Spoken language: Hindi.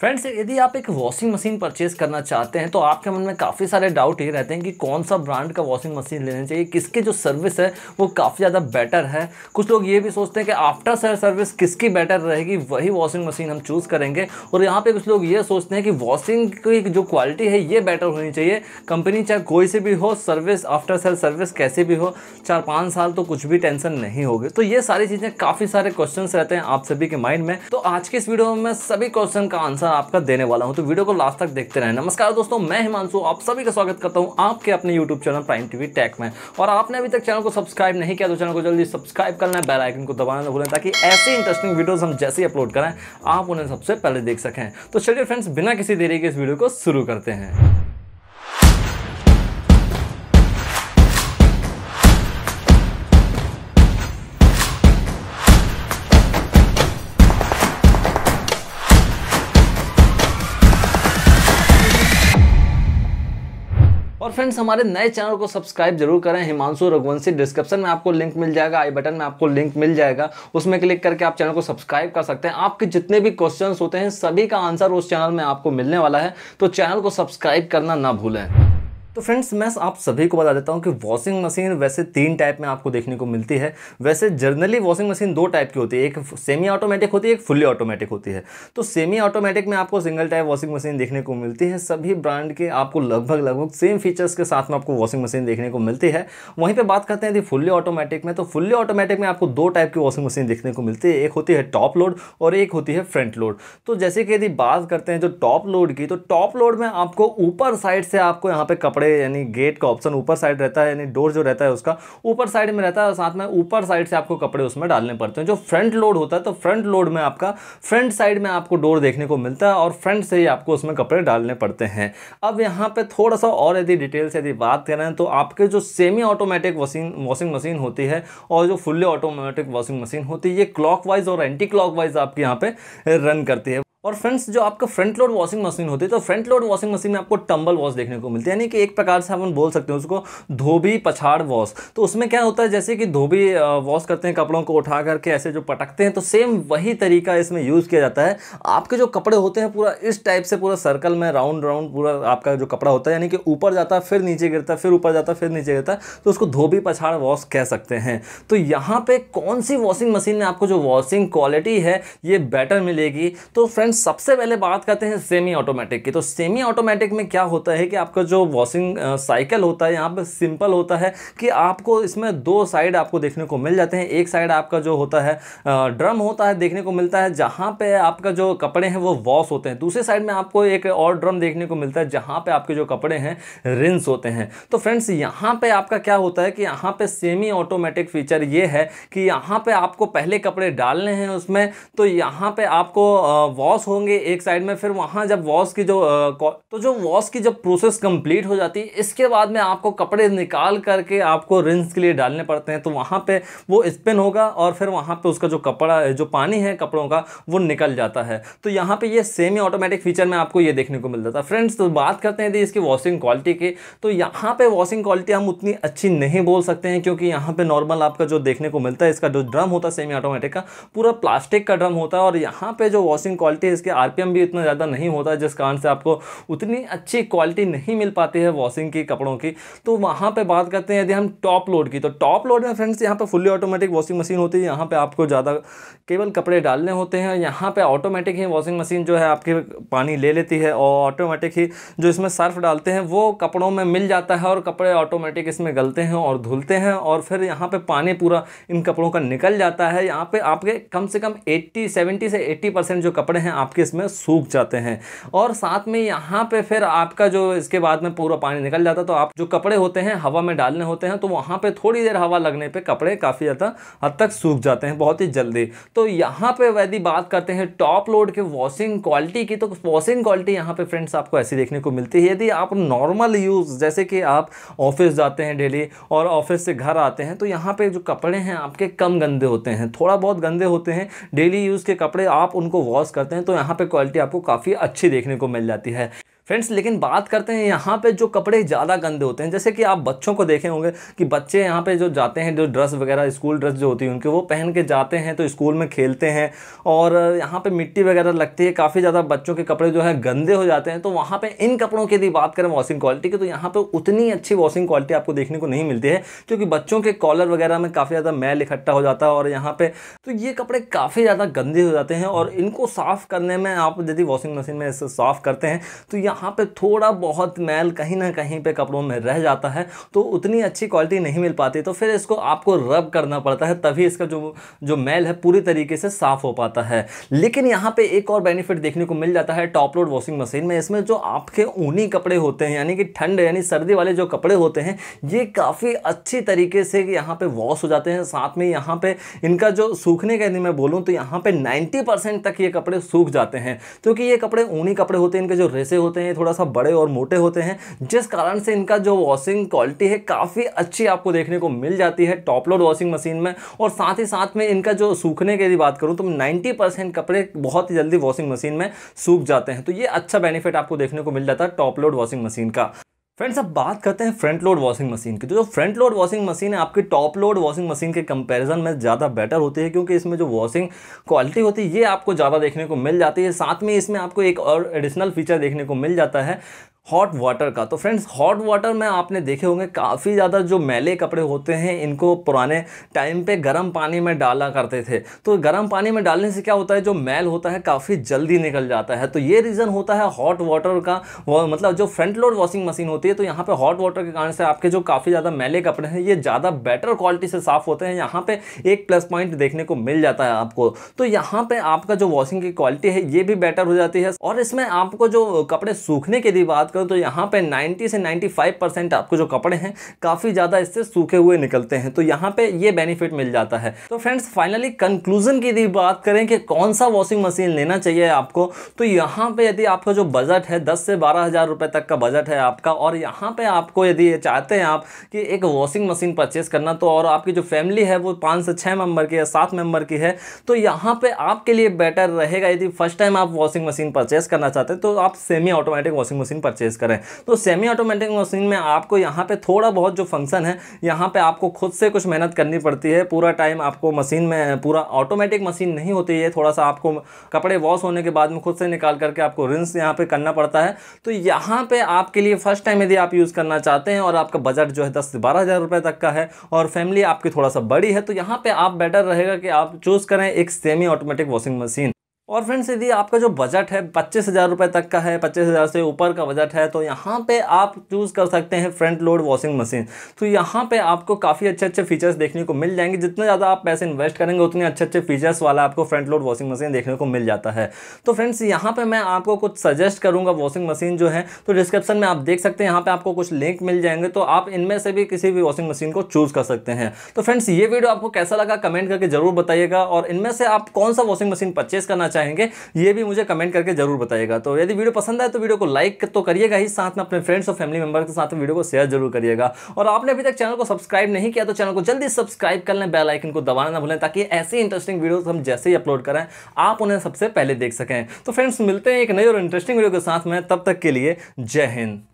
फ्रेंड्स यदि आप एक वॉशिंग मशीन परचेज करना चाहते हैं तो आपके मन में काफ़ी सारे डाउट ये रहते हैं कि कौन सा ब्रांड का वॉशिंग मशीन लेना चाहिए किसके जो सर्विस है वो काफ़ी ज़्यादा बेटर है कुछ लोग ये भी सोचते हैं कि आफ्टर सेल सर्विस किसकी बेटर रहेगी वही वॉशिंग मशीन हम चूज़ करेंगे और यहाँ पे कुछ लोग ये सोचते हैं कि वॉशिंग की जो क्वालिटी है ये बेटर होनी चाहिए कंपनी चाहे कोई से भी हो सर्विस आफ्टर सेल सर्विस कैसे भी हो चार पाँच साल तो कुछ भी टेंशन नहीं होगी तो ये सारी चीज़ें काफ़ी सारे क्वेश्चन रहते हैं आप सभी के माइंड में तो आज के इस वीडियो में सभी क्वेश्चन का आंसर आपका देने वाला हूं तो वीडियो को लास्ट तक देखते रहें नमस्कार दोस्तों मैं हिमांशु आप सभी का स्वागत करता हूं आपके अपने YouTube channel Prime TV tech में और आपने अभी तक चैनल को सब्सक्राइब नहीं किया तो चैनल को जल्दी सब्सक्राइब करना है बेलाइकन को दबाना ना भूलें ताकि ऐसी इंटरेस्टिंग वीडियोज़ हम जैसे अपलोड करें आप उन्हें सबसे पहले देख सकें तो चलिए फ्रेंड्स बिना किसी देरी के इस वीडियो को शुरू करते हैं और फ्रेंड्स हमारे नए चैनल को सब्सक्राइब जरूर करें हिमांशु रघुवंशी डिस्क्रिप्शन में आपको लिंक मिल जाएगा आई बटन में आपको लिंक मिल जाएगा उसमें क्लिक करके आप चैनल को सब्सक्राइब कर सकते हैं आपके जितने भी क्वेश्चन होते हैं सभी का आंसर उस चैनल में आपको मिलने वाला है तो चैनल को सब्सक्राइब करना ना भूलें तो फ्रेंड्स मैं आप सभी को बता देता हूँ कि वॉशिंग मशीन वैसे तीन टाइप में आपको देखने को मिलती है वैसे जर्नली वॉशिंग मशीन दो टाइप की होती है एक सेमी ऑटोमेटिक होती है एक फुल्ली ऑटोमेटिक होती है तो सेमी ऑटोमेटिक में आपको सिंगल टाइप वॉशिंग मशीन देखने को मिलती है सभी ब्रांड के आपको लगभग लगभग सेम फीचर्स के साथ में आपको वॉशिंग मशीन देखने को मिलती है वहीं पर बात करते हैं यदि फुल्ली ऑटोमेटिक में तो फुल्ली ऑटोमेटिक में आपको दो टाइप की वॉशिंग मशीन देखने को मिलती है एक होती है टॉप लोड और एक होती है फ्रंट लोड तो जैसे कि यदि बात करते हैं जो टॉप लोड की तो टॉप लोड में आपको ऊपर साइड से आपको यहाँ पर कपड़े कपड़े यानी गेट का ऑप्शन ऊपर साइड रहता है यानी डोर जो रहता है उसका ऊपर साइड में रहता है और साथ में ऊपर साइड से आपको कपड़े उसमें डालने पड़ते हैं जो फ्रंट लोड होता है तो फ्रंट लोड में आपका फ्रंट साइड में आपको डोर देखने को मिलता है और फ्रंट से ही आपको उसमें कपड़े डालने पड़ते हैं अब यहाँ पर थोड़ा सा और यदि डिटेल से यदि बात करें तो आपके जो semi automatic washing washing machine होती है और जो फुल्ली ऑटोमेटिक वॉशिंग मशीन होती है ये क्लॉक और एंटी क्लॉक आपके यहाँ पे रन करती है और फ्रेंड्स जो आपका फ्रंट लोड वॉशिंग मशीन होती है तो फ्रंट लोड वॉशिंग मशीन में आपको टंबल वॉश देखने को मिलती है यानी कि एक प्रकार से हम बोल सकते हैं उसको धोबी पछाड़ वॉश तो उसमें क्या होता है जैसे कि धोबी वॉश करते हैं कपड़ों को उठा करके ऐसे जो पटकते हैं तो सेम वही तरीका इसमें यूज़ किया जाता है आपके जो कपड़े होते हैं पूरा इस टाइप से पूरा सर्कल में राउंड राउंड पूरा आपका जो कपड़ा होता है यानी कि ऊपर जाता है फिर नीचे गिरता है फिर ऊपर जाता है फिर नीचे गिरता तो उसको धोबी पछाड़ वॉश कह सकते हैं तो यहाँ पर कौन सी वॉशिंग मशीन में आपको जो वॉशिंग क्वालिटी है ये बेटर मिलेगी तो फ्रेंड फ्रेंड्स सबसे पहले बात करते हैं सेमी ऑटोमेटिक की तो सेमी ऑटोमेटिक में क्या होता है कि आपका जो वॉशिंग साइकिल होता है यहाँ पर सिंपल होता है कि आपको इसमें दो साइड आपको देखने को मिल जाते हैं एक साइड आपका जो होता है ड्रम होता है देखने को मिलता है जहाँ पे आपका जो कपड़े हैं वो वॉश होते हैं दूसरे साइड में आपको एक और ड्रम देखने को मिलता है जहाँ पर आपके जो कपड़े हैं रिंस होते हैं तो फ्रेंड्स यहाँ पर आपका क्या होता है कि यहाँ पर सेमी ऑटोमेटिक फीचर ये है कि यहाँ पर आपको पहले कपड़े डालने हैं उसमें तो यहाँ पर आपको वॉश वॉश होंगे एक साइड में फिर वहाँ जब वॉश की जो तो जो वॉश की जब प्रोसेस कंप्लीट हो जाती है इसके बाद में आपको कपड़े निकाल करके आपको रिंस के लिए डालने पड़ते हैं तो वहाँ पे वो स्पिन होगा और फिर वहाँ पे उसका जो कपड़ा जो पानी है कपड़ों का वो निकल जाता है तो यहाँ पे ये सेमी ऑटोमेटिक फीचर में आपको ये देखने को मिल जाता है फ्रेंड्स तो बात करते हैं इसकी वॉशिंग क्वालिटी की तो यहाँ पर वॉशिंग क्वालिटी हम उतनी अच्छी नहीं बोल सकते हैं क्योंकि यहाँ पर नॉर्मल आपका जो देखने को मिलता है इसका जो ड्रम होता है सेमी ऑटोमेटिक का पूरा प्लास्टिक का ड्रम होता है और यहाँ पर जो वॉशिंग क्वालिटी इसलिए इसके आर भी इतना ज़्यादा नहीं होता जिस कारण से आपको उतनी अच्छी क्वालिटी नहीं मिल पाती है वॉशिंग की कपड़ों की तो वहाँ पर बात करते हैं यदि हम टॉप लोड की तो टॉप लोड में फ्रेंड्स यहाँ पर फुल्ली ऑटोमेटिक वॉशिंग मशीन होती है यहाँ पर आपको ज़्यादा केवल कपड़े डालने होते हैं यहाँ पर ऑटोमेटिक ही वॉशिंग मशीन जो है आपके पानी ले लेती है और ऑटोमेटिक ही जो इसमें सर्फ डालते हैं वो कपड़ों में मिल जाता है और कपड़े ऑटोमेटिक इसमें गलते हैं और धुलते हैं और फिर यहाँ पे पानी पूरा इन कपड़ों का निकल जाता है यहाँ पे आपके कम से कम 80 70 से 80 परसेंट जो कपड़े हैं आपके इसमें सूख जाते हैं और साथ में यहाँ पे फिर आपका जो इसके बाद में पूरा पानी निकल जाता तो आप जो कपड़े होते हैं हवा में डालने होते हैं तो वहाँ पर थोड़ी देर हवा लगने पर कपड़े काफ़ी ज़्यादा हद तक सूख जाते हैं बहुत ही जल्दी तो यहाँ पर यदि बात करते हैं टॉप लोड के वॉशिंग क्वालिटी की तो वॉशिंग क्वालिटी यहाँ पर फ्रेंड्स आपको ऐसी देखने को मिलती है यदि आप नॉर्मल यूज़ जैसे कि आप ऑफिस जाते हैं डेली और ऑफिस से घर आते हैं तो यहाँ पे जो कपड़े हैं आपके कम गंदे होते हैं थोड़ा बहुत गंदे होते हैं डेली यूज़ के कपड़े आप उनको वॉश करते हैं तो तो यहाँ पर क्वालिटी आपको काफ़ी अच्छी देखने को मिल जाती है फ्रेंड्स लेकिन बात करते हैं यहाँ पे जो कपड़े ज़्यादा गंदे होते हैं जैसे कि आप बच्चों को देखे होंगे कि बच्चे यहाँ पे जो जाते हैं जो ड्रेस वगैरह स्कूल ड्रेस जो होती है उनके वो पहन के जाते हैं तो स्कूल में खेलते हैं और यहाँ पे मिट्टी वगैरह लगती है काफ़ी ज़्यादा बच्चों के कपड़े जो है गंदे हो जाते हैं तो वहाँ पर इन कपड़ों की यदि बात करें वॉशिंग क्वालिटी की तो यहाँ पर उतनी अच्छी वॉशिंग क्वालिटी आपको देखने को नहीं मिलती है क्योंकि बच्चों के कॉलर वगैरह में काफ़ी ज़्यादा मैल इकट्ठा हो जाता है और यहाँ पर तो ये कपड़े काफ़ी ज़्यादा गंदे हो जाते हैं और इनको साफ़ करने में आप यदि वॉशिंग मशीन में साफ़ करते हैं तो यहाँ जहाँ पे थोड़ा बहुत मैल कहीं ना कहीं पे कपड़ों में रह जाता है तो उतनी अच्छी क्वालिटी नहीं मिल पाती तो फिर इसको आपको रब करना पड़ता है तभी इसका जो जो मैल है पूरी तरीके से साफ़ हो पाता है लेकिन यहाँ पे एक और बेनिफिट देखने को मिल जाता है टॉप लोड वॉशिंग मशीन में इसमें जो आपके ऊनी कपड़े होते हैं यानी कि ठंड यानी सर्दी वाले जो कपड़े होते हैं ये काफ़ी अच्छी तरीके से यहाँ पर वॉश हो जाते हैं साथ में यहाँ पर इनका जो सूखने का यदि मैं बोलूँ तो यहाँ पर नाइन्टी परसेंट तक ये कपड़े सूख जाते हैं क्योंकि ये कपड़े ऊनी कपड़े होते हैं इनके जो रेसे होते हैं हैं थोड़ा सा बड़े और मोटे होते हैं जिस कारण से इनका जो वॉशिंग क्वालिटी है काफ़ी अच्छी आपको देखने को मिल जाती है टॉप लोड वॉशिंग मशीन में और साथ ही साथ में इनका जो सूखने की बात करूँ तो नाइन्टी कपड़े बहुत ही जल्दी वॉशिंग मशीन में सूख जाते हैं तो ये अच्छा बेनिफिट आपको देखने को मिल जाता है टॉप लोड वॉशिंग मशीन का फ्रेंड्स अब बात करते हैं फ्रंट लोड वॉशिंग मशीन की तो जो फ्रंट लोड वॉशिंग मशीन है आपकी टॉप लोड वॉशिंग मशीन के कंपैरिजन में ज़्यादा बेटर होती है क्योंकि इसमें जो वॉशिंग क्वालिटी होती है ये आपको ज़्यादा देखने को मिल जाती है साथ में इसमें आपको एक और एडिशनल फीचर देखने को मिल जाता है हॉट वाटर का तो फ्रेंड्स हॉट वाटर में आपने देखे होंगे काफ़ी ज़्यादा जो मैले कपड़े होते हैं इनको पुराने टाइम पे गर्म पानी में डाला करते थे तो गर्म पानी में डालने से क्या होता है जो मैल होता है काफ़ी जल्दी निकल जाता है तो ये रीज़न होता है हॉट वाटर का वो मतलब जो फ्रंट लोड वॉशिंग मशीन होती है तो यहाँ पर हॉट वाटर के कारण से आपके जो काफ़ी ज़्यादा मैले कपड़े हैं ये ज़्यादा बेटर क्वालिटी से साफ़ होते हैं यहाँ पर एक प्लस पॉइंट देखने को मिल जाता है आपको तो यहाँ पर आपका जो वॉशिंग की क्वालिटी है ये भी बेटर हो जाती है और इसमें आपको जो कपड़े सूखने के बाद बात करूँ तो यहाँ पर नाइन्टी से नाइन्टी आपको जो कपड़े हैं काफ़ी ज़्यादा इससे सूखे हुए निकलते हैं तो यहाँ पर ये बेनिफिट मिल जाता है तो फ्रेंड्स फाइनली कंक्लूजन की यदि बात करें कि कौन सा वॉशिंग मशीन लेना चाहिए आपको तो यहाँ पे यदि आपका जो बजट है दस से बारह हज़ार रुपये तक का बजट है आपका और यहाँ पे आपको यदि चाहते हैं आप कि एक वॉशिंग मशीन परचेस करना तो और आपकी जो फैमिली है वो पाँच से छः मेंबर की या सात मेंबर की है तो यहाँ पर आपके लिए बेटर रहेगा यदि फर्स्ट टाइम आप वॉशिंग मशीन परचेस करना चाहते हैं तो आप semi automatic washing machine purchase purchase करें तो सेमी ऑटोमेटिक मशीन में आपको यहाँ पे थोड़ा बहुत जो फंक्शन है यहाँ पे आपको खुद से कुछ मेहनत करनी पड़ती है पूरा टाइम आपको मशीन में पूरा ऑटोमेटिक मशीन नहीं होती है थोड़ा सा आपको कपड़े वॉश होने के बाद में खुद से निकाल करके आपको रिंस यहाँ पर करना पड़ता है तो यहाँ पर आपके लिए फर्स्ट टाइम यदि आप यूज़ करना चाहते हैं और आपका बजट जो है दस से बारह हज़ार रुपये तक का है और फैमिली आपकी थोड़ा सा बड़ी है तो यहाँ पर आप बेटर रहेगा कि आप चूज़ करें एक सेमी ऑटोमेटिक वॉशिंग मशीन और फ्रेंड्स यदि आपका जो बजट है पच्चीस हज़ार रुपये तक का है पच्चीस हज़ार से ऊपर का बजट है तो यहाँ पे आप चूज़ कर सकते हैं फ्रंट लोड वॉशिंग मशीन तो यहाँ पे आपको काफ़ी अच्छे अच्छे फीचर्स देखने को मिल जाएंगे जितने ज़्यादा आप पैसे इन्वेस्ट करेंगे उतने अच्छे अच्छे फीचर्स वाला आपको फ्रंट लोड वॉशिंग मशीन देखने को मिल जाता है तो फ्रेंड्स यहाँ पर मैं आपको कुछ सजेस्ट करूँगा वॉशिंग मशीन जो है तो डिस्क्रिप्शन में आप देख सकते हैं यहाँ पर आपको कुछ लिंक मिल जाएंगे तो आप इनमें से भी किसी भी वॉशिंग मशीन को चूज़ कर सकते हैं तो फ्रेंड्स ये वीडियो आपको कैसा लगा कमेंट करके ज़रूर बताइएगा और इनमें से आप कौन सा वॉशिंग मशीन परचेज़ करना चाहिए चाहेंगे ये भी मुझे कमेंट करके जरूर बताइएगा तो यदि वीडियो पसंद आए तो वीडियो को लाइक तो करिएगा ही साथ में अपने फ्रेंड्स और फैमिली मेंबर के साथ वीडियो को शेयर जरूर करिएगा और आपने अभी तक चैनल को सब्सक्राइब नहीं किया तो चैनल को जल्दी सब्सक्राइब कर लें बेलाइकन को दबाना ना भूलें ताकि ऐसे इंटरेस्टिंग वीडियो हम जैसे ही अपलोड करें आप उन्हें सबसे पहले देख सकें तो फ्रेंड्स मिलते हैं एक नई और इंटरेस्टिंग वीडियो के साथ में तब तक के लिए जय हिंद